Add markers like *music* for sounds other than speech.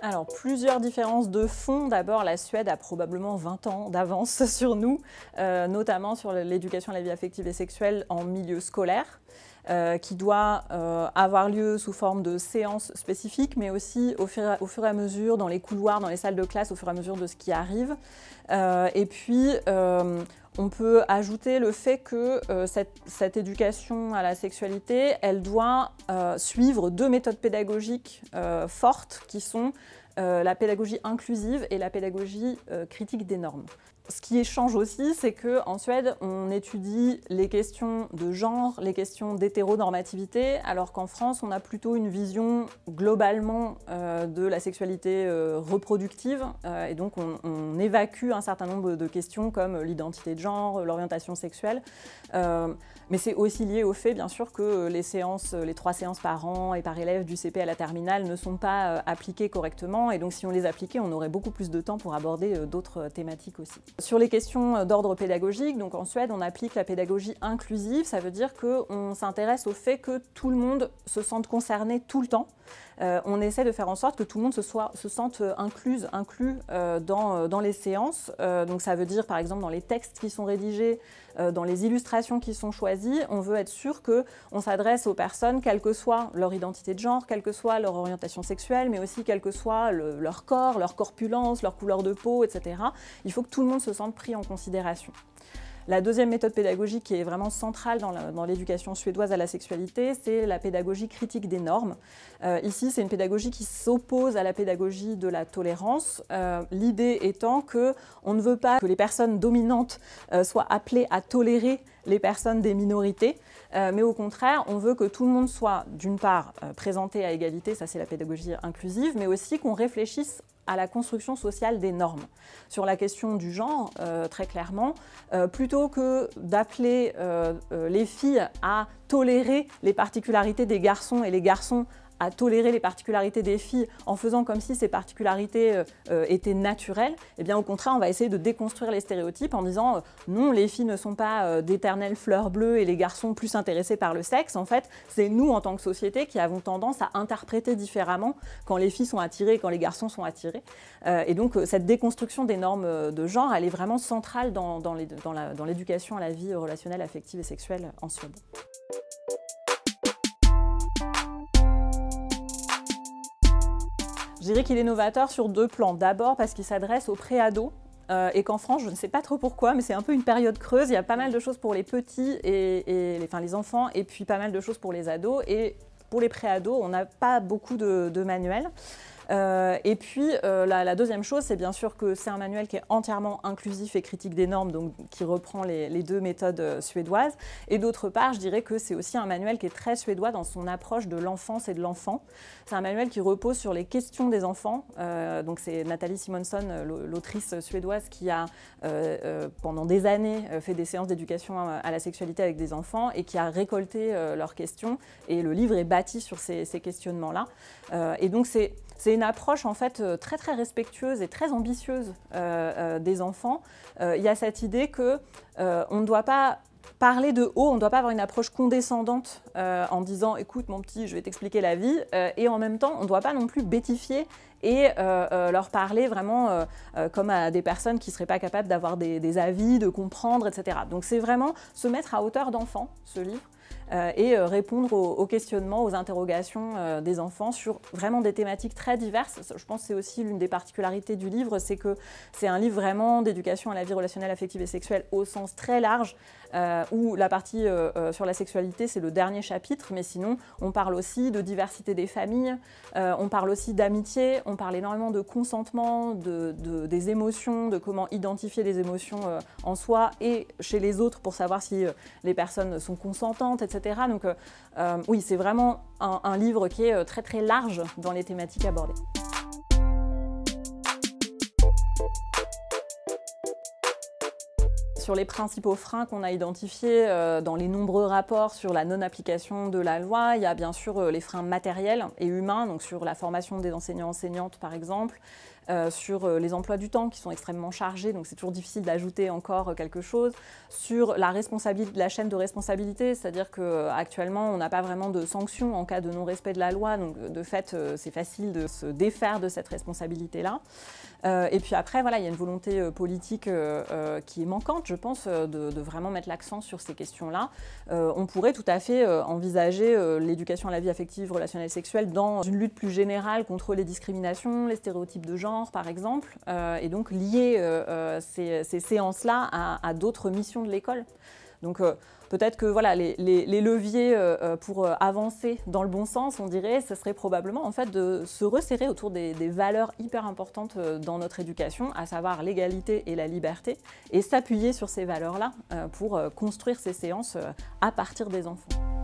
Alors, plusieurs différences de fond. D'abord, la Suède a probablement 20 ans d'avance *laughs* sur nous, euh, notamment sur l'éducation à la vie affective et sexuelle en milieu scolaire. Euh, qui doit euh, avoir lieu sous forme de séances spécifiques, mais aussi au fur, et à mesure dans les couloirs, dans les salles de classe, au fur et à mesure de ce qui arrive. Euh, et puis, on peut ajouter le fait que cette, cette, éducation à la sexualité, elle doit suivre deux méthodes pédagogiques fortes qui sont la pédagogie inclusive et la pédagogie critique des normes ce qui change aussi, c'est qu'en Suède, on étudie les questions de genre, les questions d'hétéronormativité, alors qu'en France, on a plutôt une vision globalement euh, de la sexualité euh, reproductive, euh, et donc on, on, évacue un certain nombre de questions comme l'identité de genre, l'orientation sexuelle. mais c'est aussi lié au fait, bien sûr, que les séances, les trois séances par an et par élève du CP à la terminale ne sont pas appliquées correctement, et donc si on les appliquait, on aurait beaucoup plus de temps pour aborder d'autres thématiques aussi. Sur les questions d'ordre pédagogique, donc en Suède, on applique la pédagogie inclusive, ça veut dire qu'on s'intéresse au fait que tout le monde se sente concerné tout le temps. Euh, on essaie de faire en sorte que tout le monde se, soit, se sente incluse, inclus euh, euh, dans, les séances. donc ça veut dire par exemple dans les textes qui sont rédigés, dans les illustrations qui sont choisies, on veut être sûr qu'on s'adresse aux personnes, quelle que soit leur identité de genre, quelle que soit leur orientation sexuelle, mais aussi quelle que soit leur corps, leur corpulence, leur couleur de peau, etc. Il faut que tout le monde se sentent pris en considération. La deuxième méthode pédagogique qui est vraiment centrale dans l'éducation suédoise à la sexualité, c'est la pédagogie critique des normes. Euh, ici, c'est une pédagogie qui s'oppose à la pédagogie de la tolérance, euh, l'idée étant que on ne veut pas que les personnes dominantes euh, soient appelées à tolérer les personnes des minorités, mais au contraire, on veut que tout le monde soit d'une part présenté à égalité, ça c'est la pédagogie inclusive, mais aussi qu'on réfléchisse à la construction sociale des normes. Sur la question du genre, euh, très clairement, euh, plutôt que d'appeler euh, les filles à tolérer les particularités des garçons et les garçons à tolérer les particularités des filles en faisant comme si ces particularités euh, euh, étaient naturelles, eh bien au contraire, on va essayer de déconstruire les stéréotypes en disant euh, non, les filles ne sont pas d'éternelles fleurs bleues et les garçons plus intéressés par le sexe. En fait, c'est nous en tant que société qui avons tendance à interpréter différemment quand les filles sont attirées et quand les garçons sont attirés. et donc cette déconstruction des normes de genre, elle est vraiment centrale dans, l'éducation à la vie relationnelle, affective et sexuelle en Suède. Je dirais qu'il est novateur sur deux plans. D'abord parce qu'il s'adresse aux pré-ados, euh, et qu'en France, je ne sais pas trop pourquoi, mais c'est un peu une période creuse. Il y a pas mal de choses pour les petits et, les, les enfants, et puis pas mal de choses pour les ados. Et pour les pré-ados, on n'a pas beaucoup de manuels. Euh, et puis, euh, la, deuxième chose, c'est bien sûr que c'est un manuel qui est entièrement inclusif et critique des normes, donc qui reprend les, deux méthodes euh, suédoises. Et d'autre part, je dirais que c'est aussi un manuel qui est très suédois dans son approche de l'enfance et de l'enfant. C'est un manuel qui repose sur les questions des enfants. donc c'est Nathalie Simonson, l'autrice suédoise, qui a pendant des années fait des séances d'éducation à la sexualité avec des enfants et qui a récolté leurs questions. Et le livre est bâti sur ces, ces questionnements-là. et donc c'est c'est une approche en fait euh, très très respectueuse et très ambitieuse euh, euh, des enfants. Il y a cette idée que on ne doit pas parler de haut, on ne doit pas avoir une approche condescendante en disant écoute mon petit, je vais t'expliquer la vie, et en même temps, on ne doit pas non plus bêtifier et leur parler vraiment comme à des personnes qui ne seraient pas capables d'avoir des avis, de comprendre, etc. Donc c'est vraiment se mettre à hauteur d'enfant, ce livre. Euh, et euh, répondre aux, questionnements, aux interrogations euh, des enfants sur vraiment des thématiques très diverses. Je pense que c'est aussi l'une des particularités du livre, c'est que c'est un livre vraiment d'éducation à la vie relationnelle, affective et sexuelle au sens très large, où la partie sur la sexualité, c'est le dernier chapitre, mais sinon, on parle aussi de diversité des familles, on parle aussi d'amitié, on parle énormément de consentement, des émotions, de comment identifier des émotions en soi et chez les autres pour savoir si les personnes sont consentantes, etc. Donc euh, euh, oui, c'est vraiment un, un livre qui est euh, très très large dans les thématiques abordées. sur les principaux freins qu'on a identifiés dans les nombreux rapports sur la non-application de la loi. Il y a bien sûr les freins matériels et humains, donc sur la formation des enseignants-enseignantes par exemple, euh, sur euh, les emplois du temps qui sont extrêmement chargés, donc c'est toujours difficile d'ajouter encore euh, quelque chose, sur la, la chaîne de responsabilité, c'est-à-dire qu'actuellement, on n'a pas vraiment de sanctions en cas de non-respect de la loi, donc de fait, c'est facile de se défaire de cette responsabilité-là. et puis après, voilà, il y a une volonté politique qui est manquante, je pense, de, vraiment mettre l'accent sur ces questions-là. on pourrait tout à fait envisager l'éducation à la vie affective, relationnelle, sexuelle dans une lutte plus générale contre les discriminations, les stéréotypes de genre, par exemple, euh, et donc lier euh, euh, ces, séances-là à, d'autres missions de l'école. Donc peut-être que voilà, les, leviers pour avancer dans le bon sens, on dirait, ce serait probablement en fait de se resserrer autour des valeurs hyper importantes dans notre éducation, à savoir l'égalité et la liberté, et s'appuyer sur ces valeurs-là pour construire ces séances à partir des enfants.